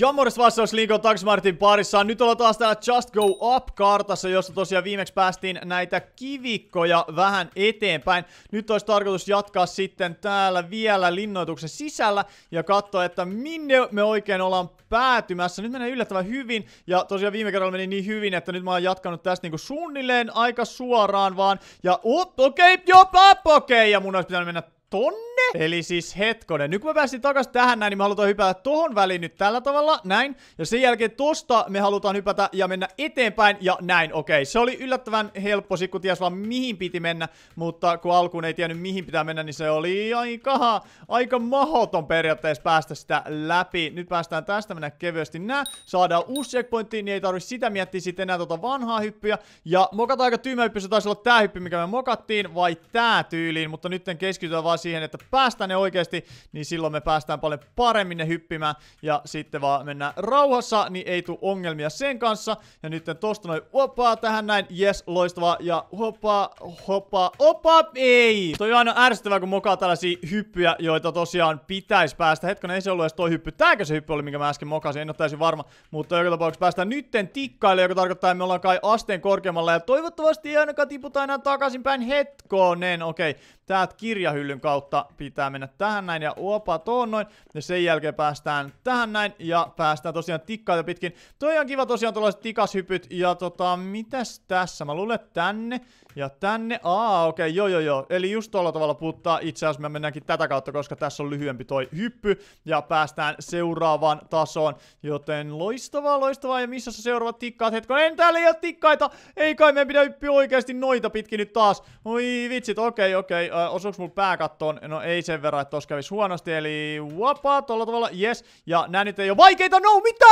Ja morjes vastaus Linko Taksmartin parissa. Nyt ollaan taas täällä Just Go Up-kartassa, jossa tosiaan viimeksi päästiin näitä kivikkoja vähän eteenpäin. Nyt olisi tarkoitus jatkaa sitten täällä vielä linnoituksen sisällä ja katsoa, että minne me oikein ollaan päätymässä. Nyt menee yllättävän hyvin ja tosiaan viime kerralla meni niin hyvin, että nyt mä oon jatkanut tästä niinku suunnilleen aika suoraan vaan. Ja up, okei, okay, jopa, okei, okay. ja mun olisi pitänyt mennä tonne? Eli siis hetkonen. Nyt kun mä pääsin takaisin tähän näin, niin me halutaan hypätä tohon väliin nyt tällä tavalla, näin. Ja sen jälkeen tosta me halutaan hypätä ja mennä eteenpäin ja näin. Okei, se oli yllättävän helppo, kun ties vaan mihin piti mennä, mutta kun alkuun ei tiennyt mihin pitää mennä, niin se oli aika, aika mahoton periaatteessa päästä sitä läpi. Nyt päästään tästä mennä kevyesti nää. Saadaan uusi checkpointti, niin ei tarvi sitä miettiä sitten enää tota vanhaa hyppyä. Ja mokata aika tyymä hyppy, se taisi olla tää hyppy, mikä me mokattiin, vai tää tyyliin, mutta nyt keskitytään vaan siihen, että päästään ne oikeasti, niin silloin me päästään paljon paremmin ne hyppimään, ja sitten vaan mennään rauhassa, niin ei tule ongelmia sen kanssa, ja nyt tosta noin opaa tähän näin, yes, loistavaa, ja hoppa, hoppa, opa, ei! Toi on aina ärsyttävää, kun mokaa tällaisia hyppyjä, joita tosiaan pitäisi päästä. Hetkinen, ei se ollut edes toi hyppy. Tääkö se hyppy oli, minkä mä äsken mokasin, en ole täysin varma. Mutta joka tapauksessa päästään nytten tikkaille, joka tarkoittaa, että me ollaan kai asteen korkeammalla. Ja toivottavasti ei ainakaan tiputa enää takaisinpäin hetkoon. Okei, okay täältä kirjahyllyn kautta pitää mennä tähän näin ja opa tuon noin. Ja sen jälkeen päästään tähän näin ja päästään tosiaan tikkaita pitkin. Toi on kiva tosiaan tuollaiset tikashypyt ja tota, mitäs tässä? Mä luulen tänne ja tänne. Aa, okei, okay, joo joo joo. Eli just tuolla tavalla puttaa. Itse asiassa me mennäänkin tätä kautta, koska tässä on lyhyempi toi hyppy ja päästään seuraavaan tasoon. Joten loistavaa, loistavaa. Ja missä se seuraavat tikkaat? en täällä ei ole tikkaita. Ei kai meidän pidä hyppiä oikeasti noita pitkin nyt taas. Oi vitsit, okei, okay, okei. Okay osuuko mulla pääkattoon? No ei sen verran, että tossa kävisi huonosti, eli wapa, tolla tavalla, yes. Ja nää nyt ei ole vaikeita, no mitä?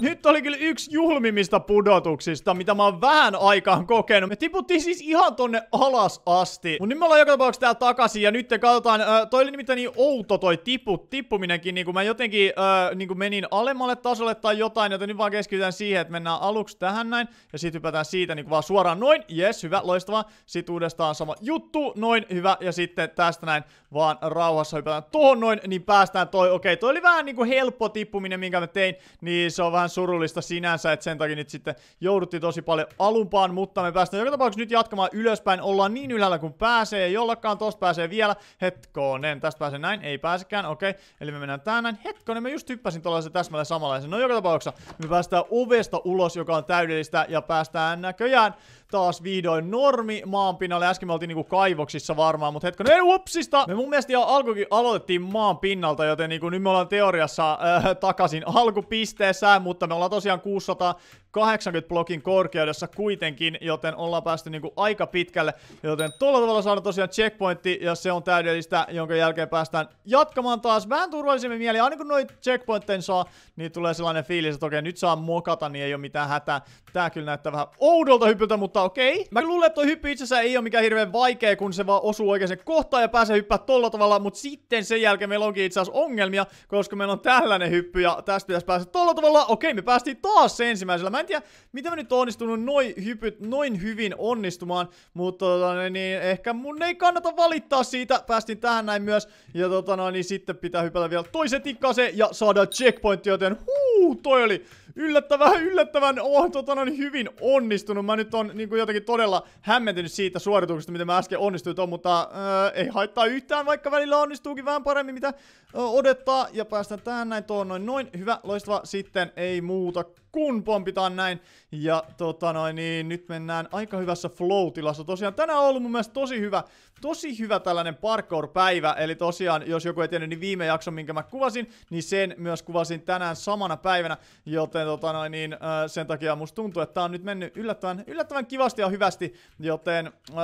Nyt oli kyllä yksi julmimmista pudotuksista, mitä mä oon vähän aikaan kokenut. Me tiputtiin siis ihan tonne alas asti. Mut nyt me ollaan joka tapauksessa täällä takaisin, ja nyt te katsotaan, äh, toi oli nimittäin niin outo toi tipu, tippuminenkin, niinku mä jotenkin äh, niinku menin alemmalle tasolle tai jotain, joten nyt vaan keskitytään siihen, että mennään aluksi tähän näin, ja sit hypätään siitä kuin niin vaan suoraan noin, yes, hyvä, loistavaa. Sit uudestaan sama juttu, noin, hyvä, ja, sitten tästä näin vaan rauhassa hypätään tuohon noin, niin päästään toi. Okei, okay, toi oli vähän niinku helppo tippuminen, minkä mä tein, niin se on vähän surullista sinänsä, että sen takia nyt sitten jouduttiin tosi paljon alumpaan, mutta me päästään joka tapauksessa nyt jatkamaan ylöspäin. Ollaan niin ylhäällä kuin pääsee, ja jollakaan tosta pääsee vielä. Hetkonen, tästä pääsee näin, ei pääsekään, okei. Okay. Eli me mennään tään näin. Hetkonen, mä just hyppäsin tuollaisen täsmälleen samanlaisen. No joka tapauksessa me päästään ovesta ulos, joka on täydellistä, ja päästään näköjään taas vihdoin normi maanpinnalle, Äsken me oltiin niinku kaivoksissa varmaan varmaan, mutta hetkinen, upsista! Me mun mielestä jo alkukin aloitettiin maan pinnalta, joten niin kuin nyt me ollaan teoriassa äh, takaisin alkupisteessä, mutta me ollaan tosiaan 600 80 blokin korkeudessa kuitenkin, joten ollaan päästy niinku aika pitkälle. Joten tuolla tavalla saadaan tosiaan checkpointti ja se on täydellistä, jonka jälkeen päästään jatkamaan taas vähän turvallisemmin mieli. Aina kun noin checkpointteja saa, niin tulee sellainen fiilis, että okei nyt saa mokata, niin ei ole mitään hätää. Tää kyllä näyttää vähän oudolta hypyltä, mutta okei. Mä luulen, että toi hyppy itse ei ole mikään hirveän vaikea, kun se vaan osuu oikeaan kohtaan ja pääsee hyppää tolla tavalla, mutta sitten sen jälkeen meillä onkin itse asiassa ongelmia, koska meillä on tällainen hyppy ja tästä pitäisi päästä tolla tavalla. Okei, me päästiin taas ensimmäisellä. Mä en en tiedä, miten mä nyt on onnistunut noin hypyt noin hyvin onnistumaan, mutta tota, niin ehkä mun ei kannata valittaa siitä. Päästin tähän näin myös. Ja tota, no, niin sitten pitää hypätä vielä toisen tikkaseen ja saada checkpointti, joten huu, toi oli yllättävän, yllättävän oh, tota, no, niin hyvin onnistunut. Mä nyt on niin jotenkin todella hämmentynyt siitä suorituksesta, miten mä äsken onnistuin ton, mutta öö, ei haittaa yhtään, vaikka välillä onnistuukin vähän paremmin, mitä öö, odottaa. Ja päästään tähän näin tuon noin noin. Hyvä, loistava. Sitten ei muuta kun pompitaan näin. Ja tota noin, niin nyt mennään aika hyvässä flow-tilassa. Tosiaan tänään on ollut mun mielestä tosi hyvä, tosi hyvä tällainen parkour-päivä. Eli tosiaan, jos joku ei tiennyt, niin viime jakson, minkä mä kuvasin, niin sen myös kuvasin tänään samana päivänä. Joten tota noin, niin, äh, sen takia musta tuntuu, että tää on nyt mennyt yllättävän, yllättävän kivasti ja hyvästi. Joten äh,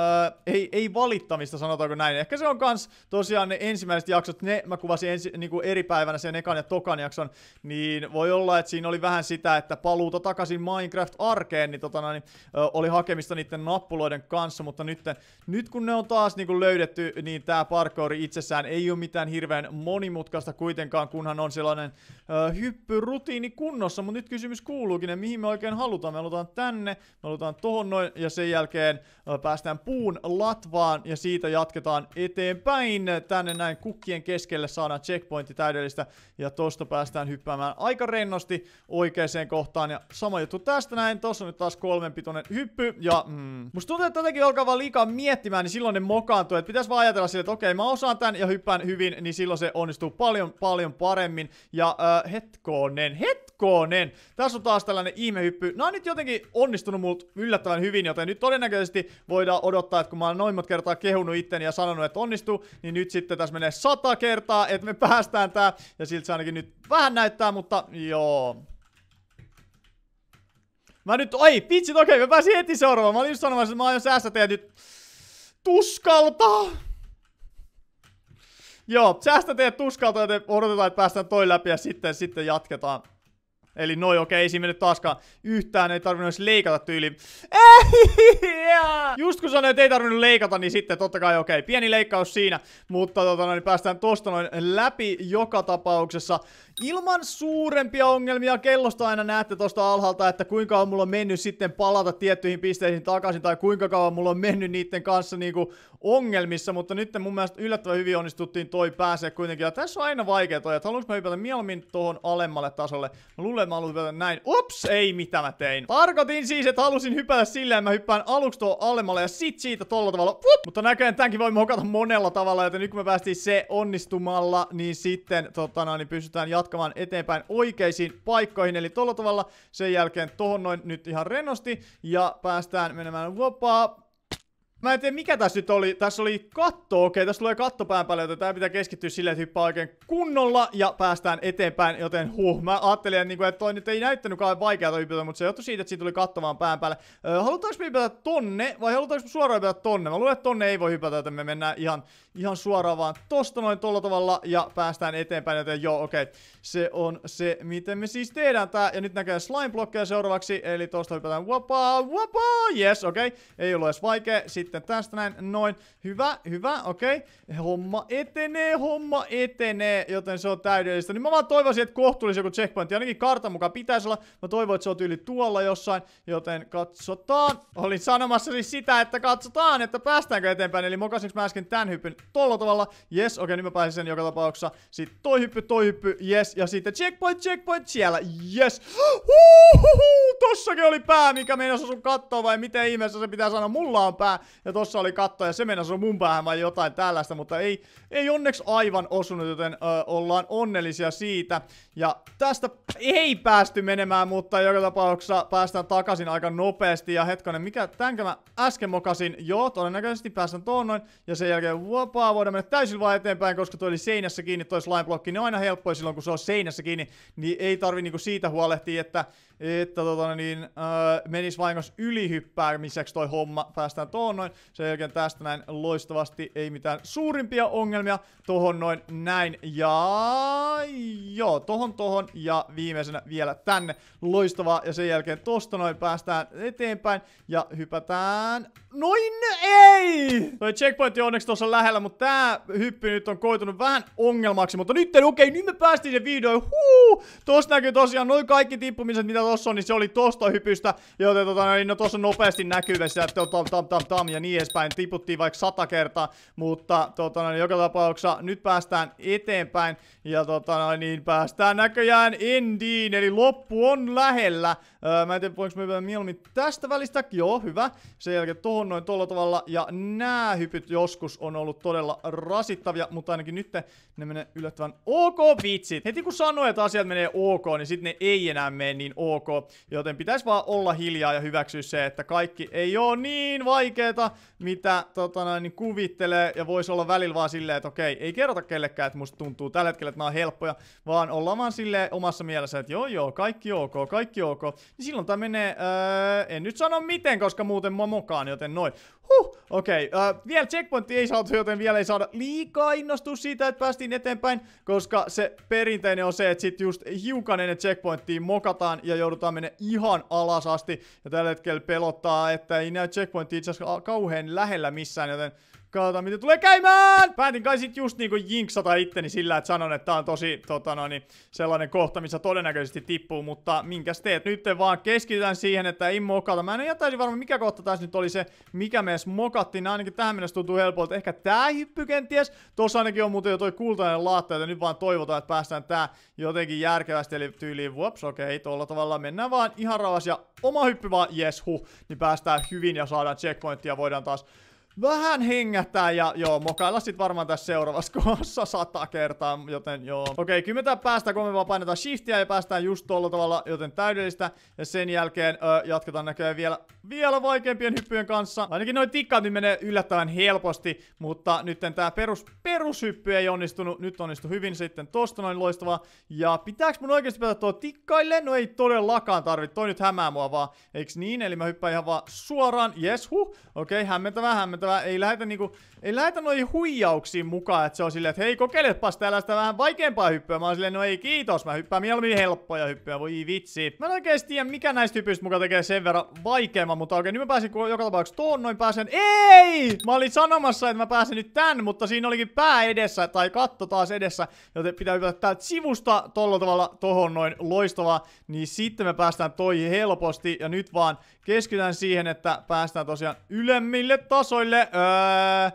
ei, ei valittamista, sanotaanko näin. Ehkä se on kans tosiaan ne ensimmäiset jaksot, ne mä kuvasin ensi, niin kuin eri päivänä sen ekan ja tokan jakson, niin voi olla, että siinä oli vähän sitä, että paluuta takaisin Minecraft-arkeen, niin, totana, niin ö, oli hakemista niiden nappuloiden kanssa, mutta nyt, nyt kun ne on taas niin kun löydetty, niin tämä parkouri itsessään ei ole mitään hirveän monimutkaista kuitenkaan, kunhan on sellainen ö, hyppyrutiini kunnossa, mutta nyt kysymys kuuluukin, että mihin me oikein halutaan. Me halutaan tänne, me halutaan tohon noin, ja sen jälkeen ö, päästään puun latvaan, ja siitä jatketaan eteenpäin. Tänne näin kukkien keskelle saadaan checkpointi täydellistä, ja tosta päästään hyppäämään aika rennosti oikeaan kohtaan kohtaan. Ja sama juttu tästä näin. Tossa on nyt taas kolmen pitonen hyppy. Ja mm, musta tuntuu, että jotenkin alkaa vaan liikaa miettimään, niin silloin ne mokaantuu. Että pitäisi vaan ajatella sille, että okei, mä osaan tän ja hyppään hyvin, niin silloin se onnistuu paljon, paljon paremmin. Ja äh, hetkonen, hetkonen. Tässä on taas tällainen ihmehyppy. Nää on nyt jotenkin onnistunut mult yllättävän hyvin, joten nyt todennäköisesti voidaan odottaa, että kun mä oon noin monta kertaa kehunut itteni ja sanonut, että onnistuu, niin nyt sitten tässä menee sata kertaa, että me päästään tää. Ja siltä se ainakin nyt vähän näyttää, mutta joo. Mä nyt, oi vitsit, no okei, okay, mä pääsin heti seuraavaan. Mä olin just sanomassa, että mä aion teet nyt tuskalta. Joo, säästä teet tuskalta, joten odotetaan, että päästään toi läpi ja sitten, sitten jatketaan. Eli noi, okei, ei siinä mennyt taaskaan yhtään, ei tarvinnut edes leikata tyyli. Just kun sanoin, että ei tarvinnut leikata, niin sitten totta kai okei, pieni leikkaus siinä, mutta tota no niin päästään tosta noin läpi joka tapauksessa. Ilman suurempia ongelmia kellosta aina näette tuosta alhaalta, että kuinka on mulla mennyt sitten palata tiettyihin pisteisiin takaisin tai kuinka kauan mulla on mennyt niiden kanssa niinku ongelmissa, mutta nyt mun mielestä yllättävän hyvin onnistuttiin toi pääsee kuitenkin. Ja tässä on aina vaikea toi, että haluanko mä hypätä mieluummin tuohon alemmalle tasolle. Mä luulen, että mä haluan hypätä näin. Ups, ei mitä mä tein. Tarkoitin siis, että halusin hypätä silleen, että mä hyppään aluksi tuohon alemmalle ja sit siitä tolla tavalla. Vup! Mutta näköjään tämänkin voi mokata monella tavalla, joten nyt kun me päästiin se onnistumalla, niin sitten totana, niin pystytään jatkamaan jatkamaan eteenpäin oikeisiin paikkoihin, eli tuolla tavalla sen jälkeen tohon noin nyt ihan rennosti, ja päästään menemään vapaa. Mä en tiedä mikä tässä nyt oli. Tässä oli katto, okei, tässä tulee katto pään päälle, joten tää pitää keskittyä silleen, että hyppää oikein kunnolla ja päästään eteenpäin, joten huh. Mä ajattelin, että, niinku, että toi nyt ei kauhean vaikealta hypätä, mutta se johtui siitä, että siitä tuli katto vaan pään päälle. Öö, halutaanko me hypätä tonne vai halutaanko me suoraan hypätä tonne? Mä luulen, että tonne ei voi hypätä, joten me mennään ihan, ihan suoraan vaan tosta noin tolla tavalla ja päästään eteenpäin, joten joo, okei. Se on se, miten me siis tehdään tää. Ja nyt näkee slime-blokkeja seuraavaksi, eli tosta hypätään wapaa, wapaa, yes, okei. Ei ollut edes vaikea. Sitten sitten tästä näin, noin. Hyvä, hyvä, okei. Okay. Homma etenee, homma etenee, joten se on täydellistä. Niin mä vaan toivoisin, että kohtuullisi tulisi joku ja Ainakin kartan mukaan pitäisi olla. Mä toivon, että se on tyyli tuolla jossain, joten katsotaan. Olin sanomassa siis sitä, että katsotaan, että päästäänkö eteenpäin. Eli mokasinko mä äsken tän hyppyn tolla tavalla? Yes, okei, okay, nyt mä pääsin sen joka tapauksessa. Sitten toi hyppy, toi hyppy, yes. Ja sitten checkpoint, checkpoint siellä, yes. Huuhuhu, tossakin oli pää, mikä meinasi sun kattoa vai miten ihmeessä se pitää sanoa. Mulla on pää. Ja tossa oli katto, ja se mennä on mun päähän vai jotain tällaista, mutta ei, ei onneksi aivan osunut, joten ö, ollaan onnellisia siitä. Ja tästä ei päästy menemään, mutta joka tapauksessa päästään takaisin aika nopeasti. Ja hetkonen, mikä tänkö mä äsken mokasin? Joo, todennäköisesti päästään tuon noin. Ja sen jälkeen vapaa voidaan mennä täysin vaan eteenpäin, koska toi oli seinässä kiinni, toi slime-blokki. niin on aina helppo, silloin, kun se on seinässä kiinni, niin ei tarvi niinku siitä huolehtia, että, että tota, niin, öö, menisi vahingossa ylihyppäämiseksi toi homma. Päästään tuon noin. Sen jälkeen tästä näin loistavasti, ei mitään suurimpia ongelmia. Tohon noin näin ja... Joo, tohon tohon ja viimeisenä vielä tänne. Loistavaa ja sen jälkeen tosta noin päästään eteenpäin ja hypätään... Noin ei! Toi checkpointi on onneksi tuossa lähellä, mutta tää hyppy nyt on koitunut vähän ongelmaksi. Mutta nyt, okei, okay, nyt me päästiin se videoon, Huu! Tossa näkyy tosiaan noin kaikki tippumiset, mitä tossa on, niin se oli tosta hypystä. Joten tota, no niin no tossa nopeasti näkyvissä. Tam, tam, tam, tam. Ja niin edespäin. Tiputtiin vaikka sata kertaa, mutta tota, niin joka tapauksessa nyt päästään eteenpäin ja tota, niin päästään näköjään endiin, eli loppu on lähellä. Öö, mä en tiedä, voinko me mieluummin tästä välistä. Joo, hyvä. Sen jälkeen tuohon noin tuolla tavalla ja nää hypyt joskus on ollut todella rasittavia, mutta ainakin nyt ne menee yllättävän ok vitsit. Heti kun sanoo, että asiat menee ok, niin sitten ne ei enää mene niin ok, joten pitäisi vaan olla hiljaa ja hyväksyä se, että kaikki ei ole niin vaikeeta mitä tota noin, niin kuvittelee, ja voisi olla välillä vaan silleen, että okei, ei kerrota kellekään, että musta tuntuu tällä hetkellä, että nämä on helppoja, vaan ollaan vaan silleen omassa mielessä, että joo joo, kaikki ok, kaikki ok, niin silloin tämä menee, öö, en nyt sano miten, koska muuten mua mokaan, joten noin. Huh, okei. Okay. Uh, vielä checkpointti ei saatu, joten vielä ei saada liikaa innostua siitä, että päästiin eteenpäin, koska se perinteinen on se, että sit just hiukan ennen checkpointtia mokataan ja joudutaan mennä ihan alas asti. Ja tällä hetkellä pelottaa, että ei näy checkpointti itse asiassa kauhean lähellä missään, joten Katsotaan, miten tulee käymään! Päätin kai sit just niinku jinksata itteni sillä, että sanon, että tää on tosi tota no, niin, sellainen kohta, missä todennäköisesti tippuu, mutta minkäs teet? Nyt vaan keskitytään siihen, että ei mokata. Mä en jättäisi varmaan, mikä kohta tässä nyt oli se, mikä me edes mokattiin. Nämä ainakin tähän mennessä tuntuu helpolta. Ehkä tää hyppy kenties. Tuossa ainakin on muuten jo toi kultainen laatta, että nyt vaan toivotaan, että päästään tää jotenkin järkevästi. Eli tyyliin, whoops, okei, okay, tuolla tavalla mennään vaan ihan rauhassa ja oma hyppy vaan, yes, huh, niin päästään hyvin ja saadaan checkpointtia voidaan taas vähän hengätään ja joo, mokailla sit varmaan tässä seuraavassa kohdassa sata kertaa, joten joo. Okei, kymmentä päästä me vaan painetaan shiftiä ja päästään just tuolla tavalla, joten täydellistä. Ja sen jälkeen ö, jatketaan näköjään vielä, vielä vaikeampien hyppyjen kanssa. Ainakin noin tikkaat nyt menee yllättävän helposti, mutta nyt tää perus, perushyppy ei onnistunut. Nyt onnistu hyvin sitten tosta noin loistavaa. Ja pitääks mun oikeasti päätä tuo tikkaille? No ei todellakaan tarvi, toi nyt hämää mua vaan. Eiks niin? Eli mä hyppään ihan vaan suoraan. Yes, huh. Okei, hämmentävää, hämmentävää hämmentävää. Ei lähetä niinku, ei lähetä noihin huijauksiin mukaan, että se on silleen, että hei kokeilepas tällaista vähän vaikeampaa hyppyä. Mä oon silleen, no ei kiitos, mä hyppään mieluummin helppoja hyppyä, voi vitsi. Mä en oikeesti tiedä, mikä näistä hypyistä mukaan tekee sen verran vaikeamman, mutta okei, nyt mä pääsin joka tapauksessa tuon noin pääsen. Ei! Mä olin sanomassa, että mä pääsen nyt tän, mutta siinä olikin pää edessä tai katto taas edessä, joten pitää hypätä täältä sivusta tolla tavalla tohon noin loistavaa, niin sitten me päästään toi helposti ja nyt vaan keskitytään siihen, että päästään tosiaan ylemmille tasoille Kyllä.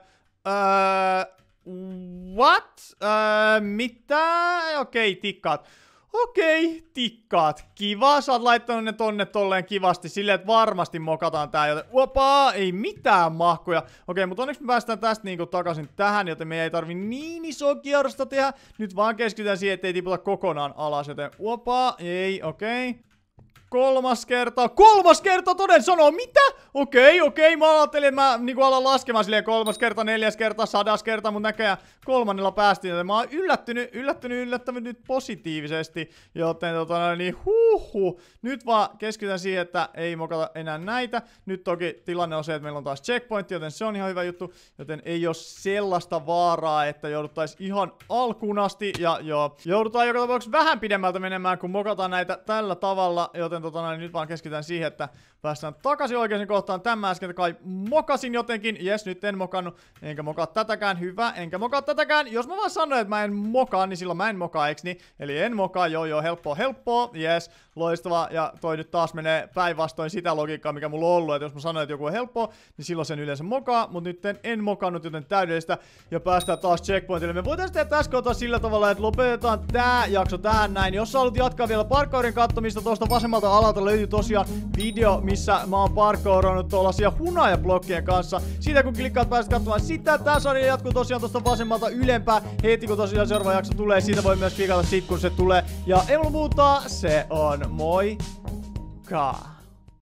uh, uh, what? Uh, mitä? Okei, okay, tikkaat. Okei, okay, tikkaat. Kiva, sä oot laittanut ne tonne tolleen kivasti silleen, että varmasti mokataan tää, joten opaa, ei mitään mahkuja. Okei, okay, mutta onneksi me päästään tästä niinku takaisin tähän, joten me ei tarvi niin iso kierrosta tehdä. Nyt vaan keskitytään siihen, ettei tiputa kokonaan alas, joten opaa, ei, okei. Okay. Kolmas kerta, kolmas kerta toden sanoo, mitä? Okei, okei, mä ajattelin, että mä niinku alan laskemaan silleen kolmas kerta, neljäs kerta, sadas kerta, mutta näköjään kolmannella päästiin, joten mä oon yllättynyt, yllättynyt, yllättänyt nyt positiivisesti, joten tota niin huhu. Nyt vaan keskitytään siihen, että ei mokata enää näitä. Nyt toki tilanne on se, että meillä on taas checkpointti, joten se on ihan hyvä juttu, joten ei ole sellaista vaaraa, että jouduttais ihan alkuun asti, ja joo, joudutaan joka tapauksessa vähän pidemmältä menemään, kun mokataan näitä tällä tavalla, joten tota noin, nyt vaan keskitytään siihen, että päästään takaisin oikeaan kohtaan. Tämä äsken kai mokasin jotenkin, jes nyt en mokannut, enkä mokaa tätäkään, hyvä, enkä mokaa tätäkään. Jos mä vaan sanon, että mä en mokaa, niin silloin mä en mokaa, eiks niin? Eli en mokaa, joo joo, helppoa, helppoa, jes loistavaa, ja toi nyt taas menee päinvastoin sitä logiikkaa, mikä mulla on ollut, että jos mä sanon, että joku on helppo, niin silloin sen yleensä mokaa, mutta nyt en, mokannut, joten täydellistä, ja päästään taas checkpointille. Me voitaisiin tehdä tässä kohtaa sillä tavalla, että lopetetaan tää jakso tähän näin. Jos sä haluat jatkaa vielä parkourin kattomista, tuosta vasemmalta alalta löytyy tosiaan video, missä mä oon parkourannut tuollaisia hunajablokkien kanssa. Siitä kun klikkaat pääset katsomaan sitä, tää sarja jatkuu tosiaan tuosta vasemmalta ylempää heti kun tosiaan seuraava jakso tulee. Siitä voi myös klikata sit kun se tulee. Ja ei muuta, se on mooi ka.